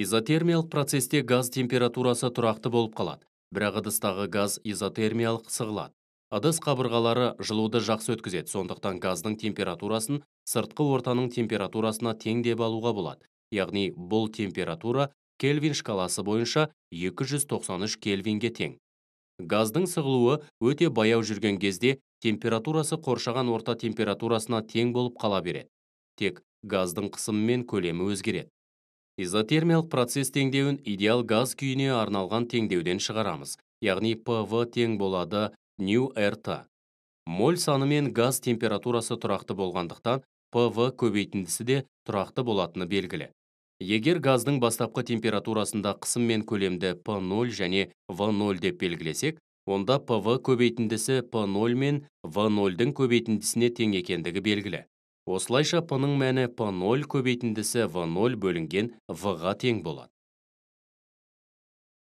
изотермиялық процесте газ температурасы тұрақты болып қалады бірақ ыдыстағы газ изотермиялық сығылады Адыс қабырғалары жылуды жақсы өткізеді сондықтан газдың температурасын сыртқы ортаның температурасына тең деп алуға болады яғни бұл температура кельвин шкаласы бойынша 293 кельвинге тең газдың сығылуы өте баяу жүрген кезде температурасы қоршаған орта температурасына тең болып қала береді тек газдың қысымы мен көлемі өзгереді изотермиялық процесс теңдеуін идеал газ күйіне арналған теңдеуден шығарамыз яғни пв тең болады нью рт моль санымен газ температурасы тұрақты болғандықтан пв көбейтіндісі де тұрақты болатыны белгілі егер газдың бастапқы температурасында қысым мен көлемді п 0 және в 0 деп белгілесек онда пв көбейтіндісі п 0 мен в 0 дің көбейтіндісіне тең екендігі белгілі Осылайша п-ның мәні п0 көбейтіндісі в0 бөлінген в-ға тең болады.